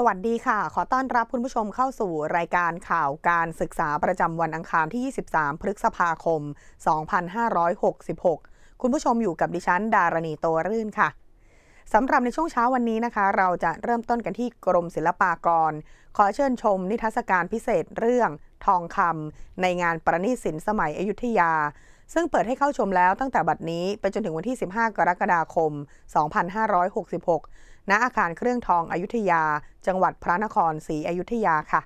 สวัสดีค่ะ ขอต้อนรับคุณผู้ชมเข้าสู่รายการข่าวการศึกษาประจำวันอังคารที่ 23 พฤษภาคม 2566 คุณผู้ชมอยู่กับดิฉันดารณีโตรื่นค่ะ สำหรับในช่วงเช้าวันนี้นะคะ เราจะเริ่มต้นกันที่กรมศิลปากร ขอเชิญชมนิทรรศการพิเศษเรื่องทองคำในงานประณีตศิลป์สมัยอยุธยา ซึ่งเปิดให้เข้าชมแล้วตั้งแต่บัดนี้ ไปจนถึงวันที่ 15 กรกฎาคม 2566ณอาคารเครื่องทองอยุธยา จังหวัดพระนครศรีอยุธยาค่ะ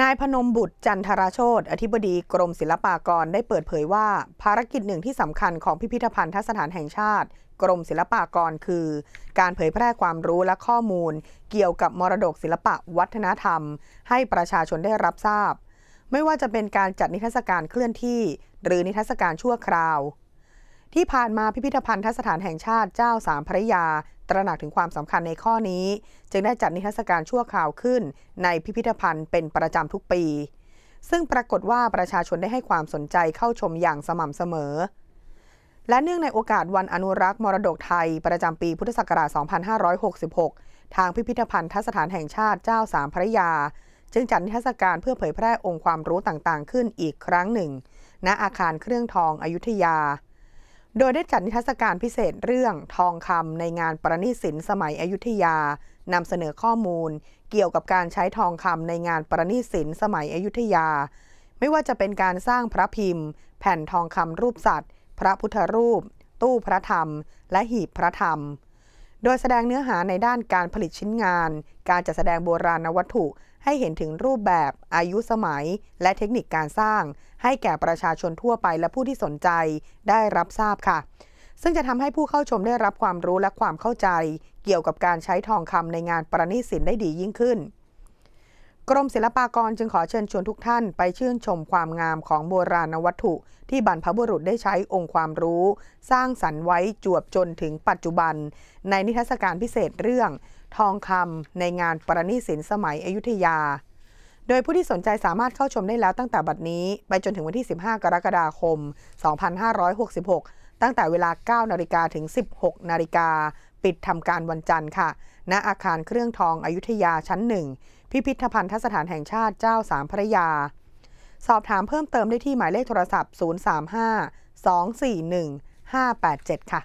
นายพนมบุตรจันทราโชตอธิบดีกรมศิลปากรได้เปิดเผยว่า ภารกิจหนึ่งที่สำคัญของพิพิธภัณฑสถานแห่งชาติ กรมศิลปากรคือการเผยแพร่ความรู้และข้อมูล เกี่ยวกับมรดกศิลปะวัฒนธรรม ให้ประชาชนได้รับทราบ ไม่ว่าจะเป็นการจัดนิทรรศการเคลื่อนที่ หรือนิทรรศการชั่วคราวที่ผ่านมาพิพิธภัณฑสถานแห่งชาติเจ้าสามพระยา ตระหนักถึงความสำคัญในข้อนี้ จึงได้จัดนิทรรศการชั่วคราวขึ้นในพิพิธภัณฑ์เป็นประจำทุกปี ซึ่งปรากฏว่าประชาชนได้ให้ความสนใจเข้าชมอย่างสม่ำเสมอ และเนื่องในโอกาสวันอนุรักษ์มรดกไทย ประจำปีพุทธศักราช 2566 ทางพิพิธภัณฑสถานแห่งชาติเจ้าสามพระยาจึงจัดนิทรรศการเพื่อเผยแพร่องค์ความรู้ต่างๆ ขึ้นอีกครั้งหนึ่ง ณอาคารเครื่องทองอยุธยาโดยได้จัดนิทรรศการพิเศษเรื่องทองคำในงานประณีสินสมัยอยุธยานำเสนอข้อมูลเกี่ยวกับการใช้ทองคำในงานประณีสินสมัยอยุธยา ไม่ว่าจะเป็นการสร้างพระพิมพ์ แผ่นทองคำรูปสัตว์ พระพุทธรูป ตู้พระธรรมและหีบพระธรรมโดยแสดงเนื้อหาในด้านการผลิตชิ้นงาน การจัดแสดงโบราณวัตถุให้เห็นถึงรูปแบบอายุสมัยและเทคนิคการสร้าง ให้แก่ประชาชนทั่วไปและผู้ที่สนใจได้รับทราบค่ะ ซึ่งจะทำให้ผู้เข้าชมได้รับความรู้และความเข้าใจเกี่ยวกับการใช้ทองคำในงานประณีตศิลป์ได้ดียิ่งขึ้นกรมศิลปากรจึงขอเชิญชวนทุกท่านไปชื่นชมความงามของโบราณวัตถุ ที่บรรพบุรุษได้ใช้องค์ความรู้ สร้างสรรค์ไว้จวบจนถึงปัจจุบัน ในนิทรรศการพิเศษเรื่อง ทองคำในงานประณีศิลป์สมัยอยุธยา โดยผู้ที่สนใจสามารถเข้าชมได้แล้วตั้งแต่บัดนี้ ไปจนถึงวันที่ 15 กรกฎาคม 2566 ตั้งแต่เวลา9นาฬิกาถึง16นาฬิกาปิดทำการวันจันทร์ค่ะ ณอาคารเครื่องทองอยุธยาชั้นหนึ่งพิพิธภัณฑสถานแห่งชาติเจ้าสามพระยา สอบถามเพิ่มเติมได้ที่หมายเลขโทรศัพท์ 035 241 587 ค่ะ